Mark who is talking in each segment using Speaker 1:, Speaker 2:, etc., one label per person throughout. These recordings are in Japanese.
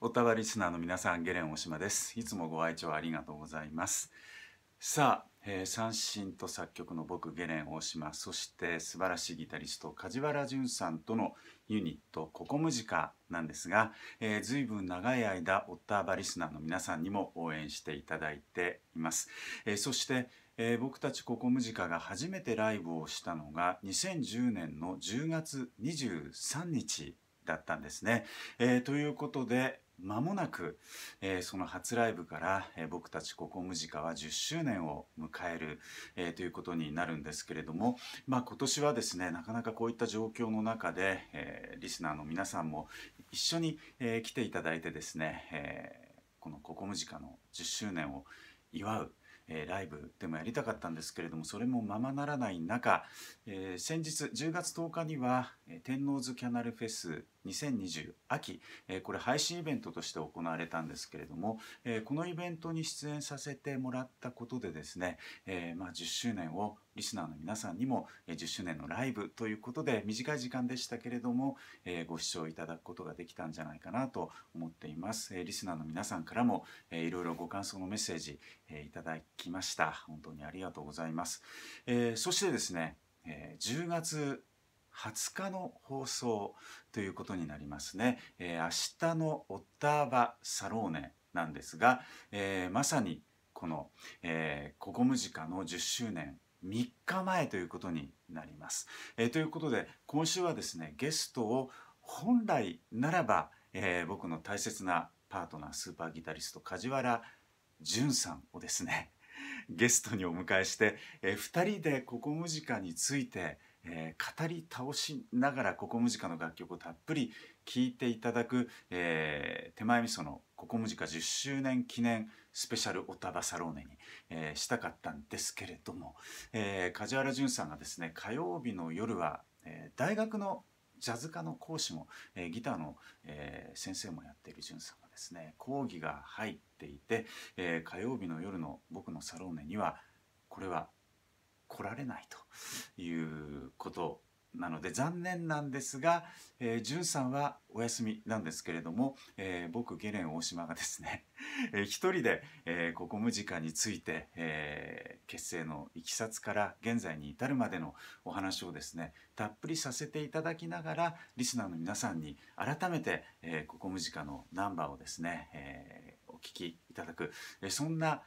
Speaker 1: オタワリスナーの皆さんゲレン大島ですいつもご愛聴ありがとうございますさあ、えー、三振と作曲の僕ゲレン大島そして素晴らしいギタリスト梶原淳さんとのユニットココムジカなんですが、えー、随分長い間オッターバリスナーの皆さんにも応援していただいています、えー、そしてえー、僕たちココムジカが初めてライブをしたのが2010年の10月23日だったんですね。えー、ということでまもなく、えー、その初ライブから、えー、僕たちここムジカは10周年を迎える、えー、ということになるんですけれども、まあ、今年はですねなかなかこういった状況の中で、えリスナーの皆さんも一緒に、え来ていただいてですね、えこの「ここムジカ」の10周年を祝うえー、ライブでもやりたかったんですけれどもそれもままならない中、えー、先日10月10日には天王洲キャナルフェス2020秋、えー、これ配信イベントとして行われたんですけれども、えー、このイベントに出演させてもらったことでですね、えー、まあ、10周年をリスナーの皆さんにも10周年のライブということで短い時間でしたけれども、えご視聴いただくことができたんじゃないかなと思っています、えリスナーの皆さんからも、えー、いろいろご感想のメッセージ、えいただいてきました。本当にありがとうございます。えー、そしてですね、えー、10月20日の放送ということになりますね。えー、明日のオッターバ・サローネなんですが、えまさにこの、えー、ココムジカの10周年3日前ということになります。えということで今週はですねゲストを本来ならば、え僕の大切なパートナースーパーギタリスト梶原淳さんをですねゲストにお迎えして、えー、2人で「ここムジカ」について、えー、語り倒しながら「ここムジカ」の楽曲をたっぷり聴いていただく、えー、手前味噌の「ここムジカ」10周年記念スペシャルオタバサローネに、えー、したかったんですけれども、えー、梶原淳さんがですね火曜日の夜は、えー、大学の「ジャズ科の講師も、えー、ギターの、えー、先生もやっている潤さんがですね講義が入っていて、え火曜日の夜の僕のサローネにはこれは来られないということなので残念なんですが、えー、じさんはお休みなんですけれども、えー、僕ゲレン大島がですね、え一人で、えー、ここムジカについて、えー、結成のいきさつから現在に至るまでのお話をですねたっぷりさせていただきながらリスナーの皆さんに改めて、えー、ここムジカのナンバーをですね、えー、お聞きいただく、えー、そんな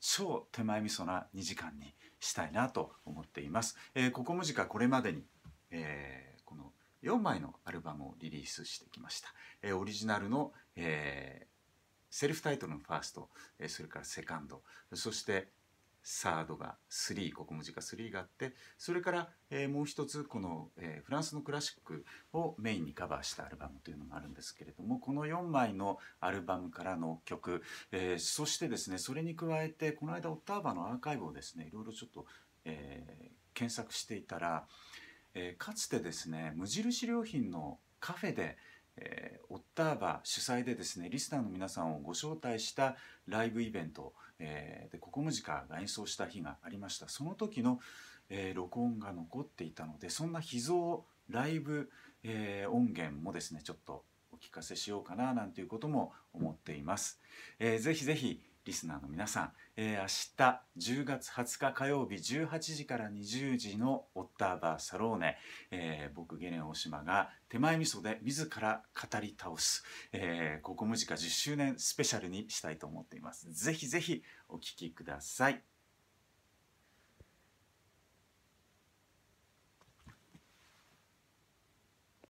Speaker 1: 超手前味噌な2時間にしたいなと思っています。えー、ここ無ジカこれまでにえー、この4枚のアルバムをリリースしてきました。えー、オリジナルの、えー、セルフタイトルのファースト、えー、それからセカンド、そしてサードが3、ここ文字が3があって、それから、えー、もう一つこの、えー、フランスのクラシックをメインにカバーしたアルバムというのもあるんですけれども、この4枚のアルバムからの曲、えー、そしてですね、それに加えて、この間オッターバのアーカイブをですね、いろいろちょっと、えー、検索していたら、えー、かつてですね無印良品のカフェで、えー、オッターバ主催でですねリスナーの皆さんをご招待したライブイベント、えー、でココムジカが演奏した日がありましたその時の、えー、録音が残っていたのでそんな秘蔵ライブ、えー、音源もですねちょっとお聞かせしようかななんていうことも思っています。えー、ぜひぜひリスナーの皆さん、えー、明日10月20日火曜日18時から20時のオッターバーサローネ、えー、僕ゲレン大島が手前味噌で自ら語り倒す、えー、ここ無ジか10周年スペシャルにしたいと思っています。ぜひぜひお聞きください。